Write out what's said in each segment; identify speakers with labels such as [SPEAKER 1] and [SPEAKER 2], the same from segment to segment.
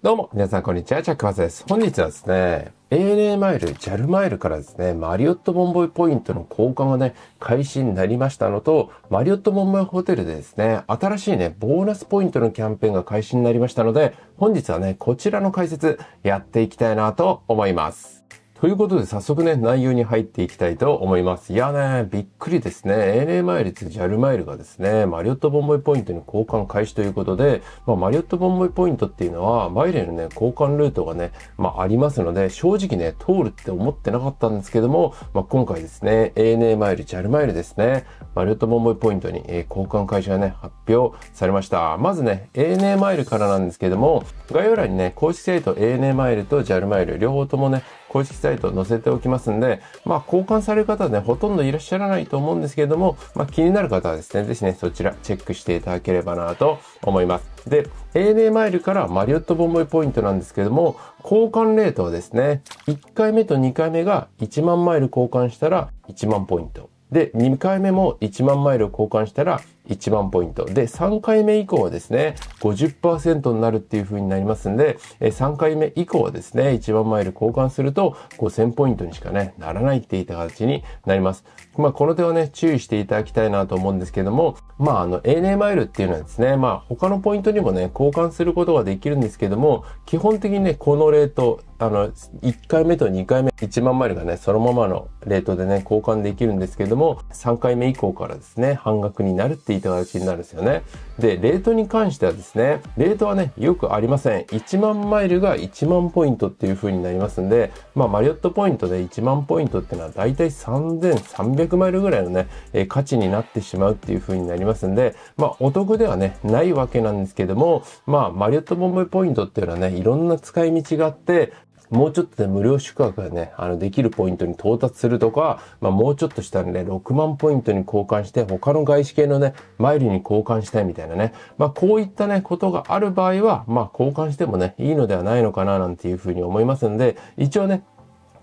[SPEAKER 1] どうも、皆さんこんにちは、チャックマスです。本日はですね、ANA マイル、JAL マイルからですね、マリオットボンボイポイントの交換がね、開始になりましたのと、マリオットボンボイホテルでですね、新しいね、ボーナスポイントのキャンペーンが開始になりましたので、本日はね、こちらの解説、やっていきたいなと思います。ということで早速ね、内容に入っていきたいと思います。いやね、びっくりですね。ANA マイルと JAL マイルがですね、マリオットボンボイポイントに交換開始ということで、まあ、マリオットボンボイポイントっていうのは、マイルのね、交換ルートがね、まあ、ありますので、正直ね、通るって思ってなかったんですけども、まあ、今回ですね、ANA マイル、JAL マイルですね、マリオットボンボイポイントに、え交換開始がね、発表されました。まずね、ANA マイルからなんですけども、概要欄にね、公式サイト ANA マイルと JAL マイル、両方ともね、公式サイト載せておきますんで、まあ、交換される方はね、ほとんどいらっしゃらないと思うんですけれども、まあ、気になる方はですね、ぜひね、そちらチェックしていただければなと思います。で、ANA マイルからマリオットボンボイポイントなんですけども、交換レートはですね、1回目と2回目が1万マイル交換したら1万ポイント。で、2回目も1万マイルを交換したら1万ポイント。で、3回目以降はですね、50%になるっていう風になりますんで、3回目以降はですね、1万マイル交換すると5000ポイントにしかね、ならないっていった形になります。まあ、この点はね、注意していただきたいなと思うんですけども、まあ、あの、ANA マイルっていうのはですね、まあ、他のポイントにもね、交換することができるんですけども、基本的にね、このレート、あの1回目と2回目1万マイルがねそのままのレートでね交換できるんですけども3回目以降からですね半額になるっていただきになるんですよねでレートに関してはですねレートはねよくありません1万マイルが1万ポイントっていう風になりますんでまあマリオットポイントで1万ポイントっていうのはだいたい3300マイルぐらいのね価値になってしまうっていう風になりますんでまあお得ではねないわけなんですけどもまあマリオットボンボイポイントっていうのはねいろんな使い道があってもうちょっとで無料宿泊がね、あの、できるポイントに到達するとか、まあ、もうちょっとしたらね、6万ポイントに交換して、他の外資系のね、マイルに交換したいみたいなね、まあ、こういったね、ことがある場合は、まあ、交換してもね、いいのではないのかな、なんていうふうに思いますんで、一応ね、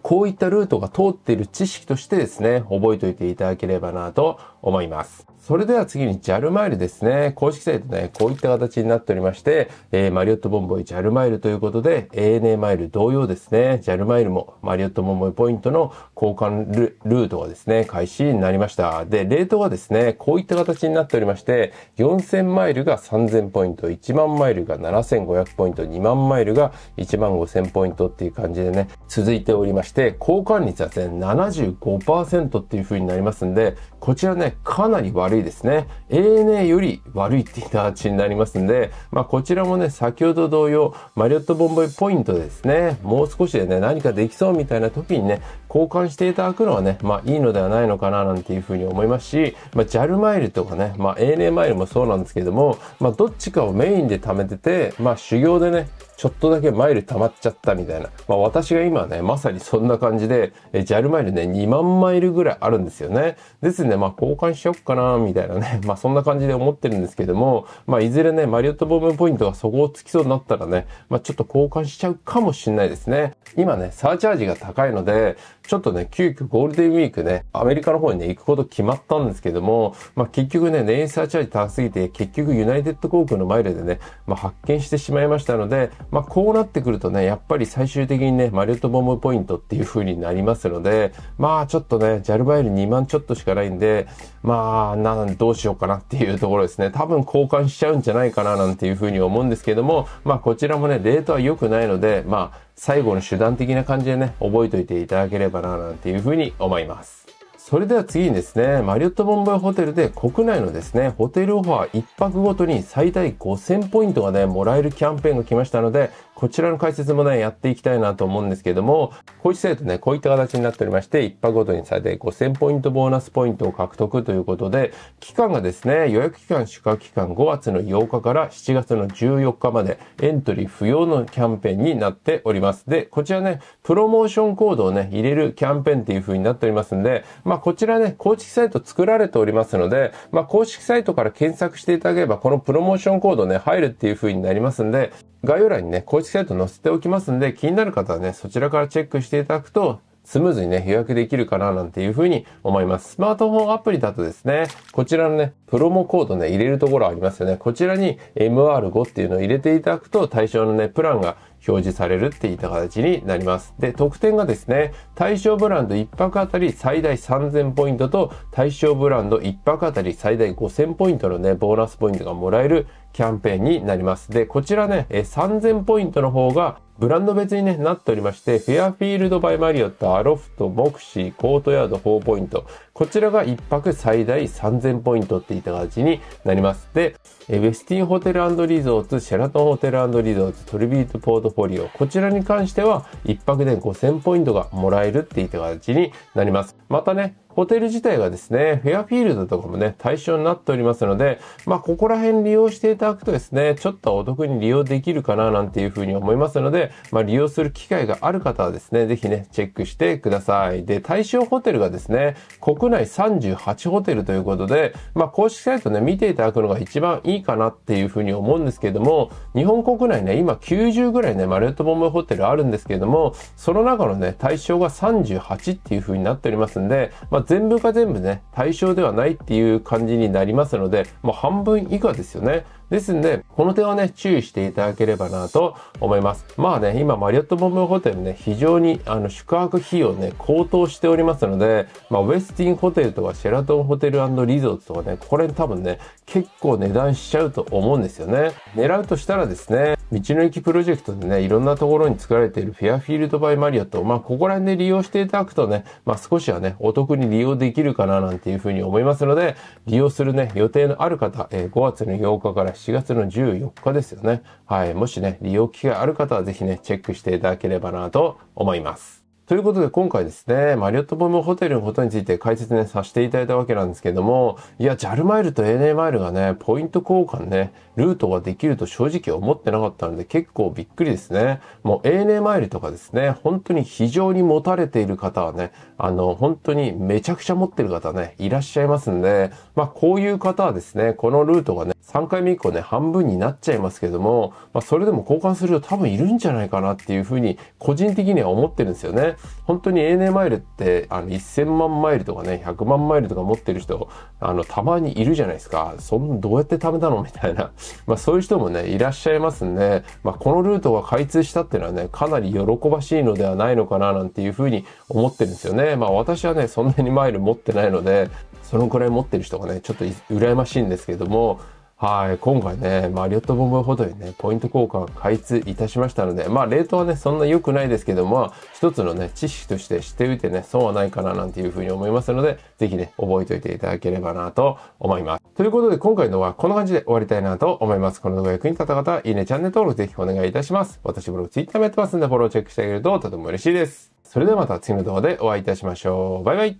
[SPEAKER 1] こういったルートが通っている知識としてですね、覚えておいていただければなと思います。それでは次に JAL マイルですね。公式サイトね、こういった形になっておりまして、えー、マリオットボンボイ JAL マイルということで、ANA マイル同様ですね、JAL マイルもマリオットボンボイポイントの交換ルートがですね、開始になりました。で、レートがですね、こういった形になっておりまして、4000マイルが3000ポイント、1万マイルが7500ポイント、2万マイルが1万5000ポイントっていう感じでね、続いておりまして、交換率はですね、75%っていう風になりますんで、こちらね、かなり悪いいですね。ANA より悪いっていう形になりますんで、まあ、こちらもね、先ほど同様、マリオットボンボイポイントですね。もう少しでね、何かできそうみたいな時にね、交換していただくのはね、まあ、いいのではないのかななんていうふうに思いますし、まあ、JAL マイルとかね、まあ、ANA マイルもそうなんですけども、まあ、どっちかをメインで貯めてて、まあ、修行でね、ちょっとだけマイル溜まっちゃったみたいな。まあ私が今ね、まさにそんな感じで、え JAL マイルね、2万マイルぐらいあるんですよね。ですね、まあ交換しよっかな、みたいなね。まあそんな感じで思ってるんですけども、まあいずれね、マリオットボムポイントがそこをつきそうになったらね、まあちょっと交換しちゃうかもしれないですね。今ね、サーチャージが高いので、ちょっとね、急遽ゴールデンウィークね、アメリカの方にね、行くこと決まったんですけども、まあ結局ね、サーチャージ高すぎて、結局ユナイテッド航空のマイルでね、まあ発見してしまいましたので、まあこうなってくるとね、やっぱり最終的にね、マリオットボムポイントっていう風になりますので、まあちょっとね、ジャルバイル2万ちょっとしかないんで、まあ、なん、どうしようかなっていうところですね。多分交換しちゃうんじゃないかななんていう風に思うんですけども、まあこちらもね、デートは良くないので、まあ最後の手段的な感じでね、覚えておいていただければな、なんていうふうに思います。それでは次にですね、マリオットボンバイホテルで国内のですね、ホテルオファー1泊ごとに最大5000ポイントがね、もらえるキャンペーンが来ましたので、こちらの解説もね、やっていきたいなと思うんですけども、こういう制度ね、こういった形になっておりまして、1泊ごとに最大5000ポイントボーナスポイントを獲得ということで、期間がですね、予約期間、宿泊期間5月の8日から7月の14日まで、エントリー不要のキャンペーンになっております。で、こちらね、プロモーションコードをね、入れるキャンペーンっていう風になっておりますんで、まあ、こちらね、公式サイト作られておりますので、まあ、公式サイトから検索していただければ、このプロモーションコードね、入るっていう風になりますんで、概要欄にね、公式チケ載せておきますんで、気になる方はね、そちらからチェックしていただくと、スムーズにね、予約できるかななんていうふうに思います。スマートフォンアプリだとですね、こちらのね、プロモコードね、入れるところありますよね。こちらに MR5 っていうのを入れていただくと、対象のね、プランが表示されるっていった形になります。で、特典がですね、対象ブランド1泊あたり最大3000ポイントと、対象ブランド1泊あたり最大5000ポイントのね、ボーナスポイントがもらえるキャンペーンになります。で、こちらね、3000ポイントの方がブランド別に、ね、なっておりまして、フェアフィールドバイマリオット、アロフト、モクシー、コートヤード4ポイント。こちらが1泊最大3000ポイントっていった形になります。で、ウェスティンホテルリゾーツ、シェラトンホテルリゾーツ、トリビートポートフォリオ。こちらに関しては1泊で5000ポイントがもらえるっていった形になります。またね、ホテル自体がですね、フェアフィールドとかもね、対象になっておりますので、まあ、ここら辺利用していただくとですね、ちょっとお得に利用できるかななんていうふうに思いますので、まあ、利用する機会がある方はですね、ぜひね、チェックしてください。で、対象ホテルがですね、国内38ホテルということで、まあ、公式サイトね、見ていただくのが一番いいかなっていうふうに思うんですけども、日本国内ね、今90ぐらいね、マレットボムホテルあるんですけれども、その中のね、対象が38っていうふうになっておりますんで、まあ、全部が全部ね、対象ではないっていう感じになりますので、もう半分以下ですよね。ですんで、この点はね、注意していただければなと思います。まあね、今、マリオットボムホテルね、非常にあの宿泊費用ね、高騰しておりますので、まあ、ウェスティンホテルとかシェラトンホテルリゾートとかね、これ多分ね、結構値段しちゃうと思うんですよね。狙うとしたらですね、道の駅プロジェクトでね、いろんなところに作られているフェアフィールドバイマリアット、まあ、ここら辺で利用していただくとね、まあ、少しはね、お得に利用できるかななんていうふうに思いますので、利用するね、予定のある方、えー、5月の8日から7月の14日ですよね。はい、もしね、利用機会ある方はぜひね、チェックしていただければなと思います。ということで今回ですね、マリオットボムホテルのことについて解説ね、させていただいたわけなんですけども、いや、JAL マイルと ANA マイルがね、ポイント交換ね、ルートができると正直思ってなかったので結構びっくりですね。もう ANA マイルとかですね、本当に非常に持たれている方はね、あの、本当にめちゃくちゃ持ってる方ね、いらっしゃいますんで、まあこういう方はですね、このルートがね、3回目以降ね、半分になっちゃいますけども、まあ、それでも交換すると多分いるんじゃないかなっていうふうに、個人的には思ってるんですよね。本当に ANA マイルって、あの、1000万マイルとかね、100万マイルとか持ってる人、あの、たまにいるじゃないですか。そん、どうやって貯めたのみたいな。まあ、そういう人もね、いらっしゃいますんで、まあ、このルートが開通したっていうのはね、かなり喜ばしいのではないのかな、なんていうふうに思ってるんですよね。まあ、私はね、そんなにマイル持ってないので、そのくらい持ってる人がね、ちょっと羨ましいんですけども、はい、今回ね、マリオットボムほどにね、ポイント交換開通いたしましたので、まあ、レートはね、そんな良くないですけども、一つのね、知識として知っておいてね、損はないかななんていうふうに思いますので、ぜひね、覚えておいていただければなと思います。ということで、今回のはこんな感じで終わりたいなと思います。この動画役に立った方、は、いいね、チャンネル登録ぜひお願いいたします。私ブログ、ツイッターもやってますんで、フォローチェックしてあげるととても嬉しいです。それではまた次の動画でお会いいたしましょう。バイバイ。